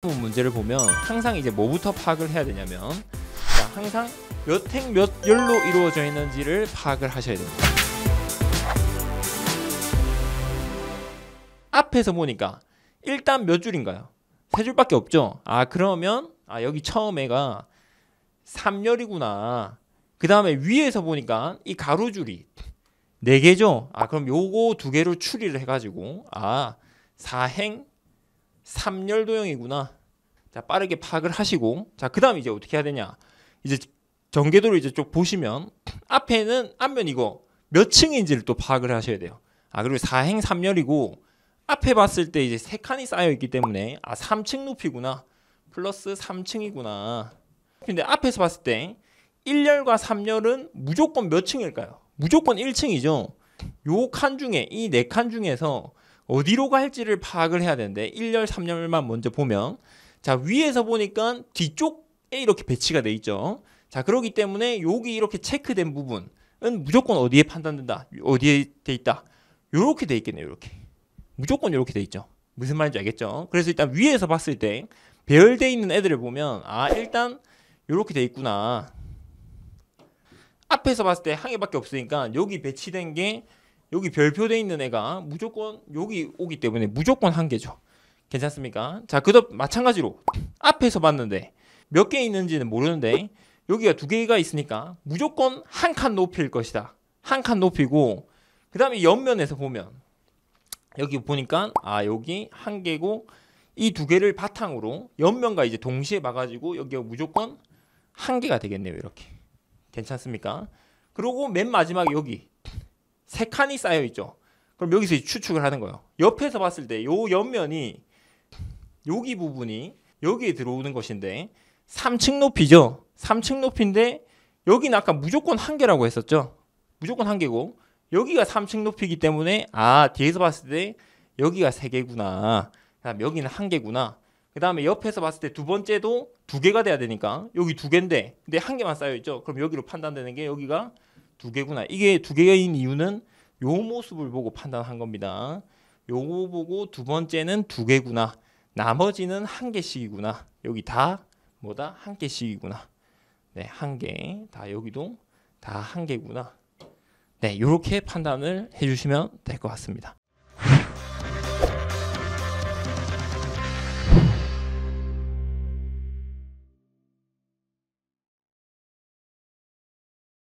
그 문제를 보면 항상 이제 뭐부터 파악을 해야 되냐면 항상 몇 행 몇 열로 이루어져 있는지를 파악을 하셔야 됩니다. 앞에서 보니까 일단 몇 줄인가요? 세 줄밖에 없죠. 아 그러면 아 여기 처음에가 3열이구나. 그 다음에 위에서 보니까 이 가로줄이 4개죠. 아 그럼 요거 두 개로 추리를 해가지고 아 4행 3열 도형이구나. 자, 빠르게 파악을 하시고 자, 그다음 이제 어떻게 해야 되냐? 이제 전개도를 이제 쭉 보시면 앞에는 앞면 이거 몇 층인지를 또 파악을 하셔야 돼요. 아, 그리고 4행 3열이고 앞에 봤을 때 이제 세 칸이 쌓여 있기 때문에 아, 3층 높이구나. 플러스 3층이구나. 근데 앞에서 봤을 때 1열과 3열은 무조건 몇 층일까요? 무조건 1층이죠. 요 칸 중에 이 네 칸 중에서 어디로 갈지를 파악을 해야 되는데 1열, 3열만 먼저 보면 자 위에서 보니까 뒤쪽에 이렇게 배치가 돼 있죠. 자 그러기 때문에 여기 이렇게 체크된 부분은 무조건 어디에 판단된다, 어디에 돼 있다. 요렇게 돼 있겠네요. 이렇게 무조건 이렇게 돼 있죠. 무슨 말인지 알겠죠? 그래서 일단 위에서 봤을 때 배열돼 있는 애들을 보면 아 일단 이렇게 돼 있구나. 앞에서 봤을 때한 개밖에 없으니까 여기 배치된 게 여기 별표돼 있는 애가 무조건 여기 오기 때문에 무조건 한 개죠. 괜찮습니까? 자, 그다음 마찬가지로 앞에서 봤는데 몇 개 있는지는 모르는데 여기가 두 개가 있으니까 무조건 한 칸 높일 것이다. 한 칸 높이고 그 다음에 옆면에서 보면 여기 보니까 아 여기 한 개고 이 두 개를 바탕으로 옆면과 이제 동시에 봐가지고 여기가 무조건 한 개가 되겠네요 이렇게 괜찮습니까? 그리고 맨 마지막 여기 세 칸이 쌓여 있죠. 그럼 여기서 추측을 하는 거예요. 옆에서 봤을 때 요 옆면이 여기 부분이 여기에 들어오는 것인데 3층 높이죠. 3층 높인데 이 여기는 아까 무조건 한 개라고 했었죠. 무조건 한 개고 여기가 3층 높이기 때문에 아 뒤에서 봤을 때 여기가 세 개구나. 그다음 여기는 한 개구나. 그다음에 옆에서 봤을 때 두 번째도 두 개가 돼야 되니까 여기 두 개인데 근데 한 개만 쌓여 있죠. 그럼 여기로 판단되는 게 여기가 두 개구나. 이게 두 개인 이유는 요 모습을 보고 판단한 겁니다. 요거 보고 두 번째는 두 개구나. 나머지는 한 개씩이구나. 여기 다 뭐다? 한 개씩이구나. 네, 한 개. 다 여기도 다 한 개구나. 네, 이렇게 판단을 해주시면 될 것 같습니다.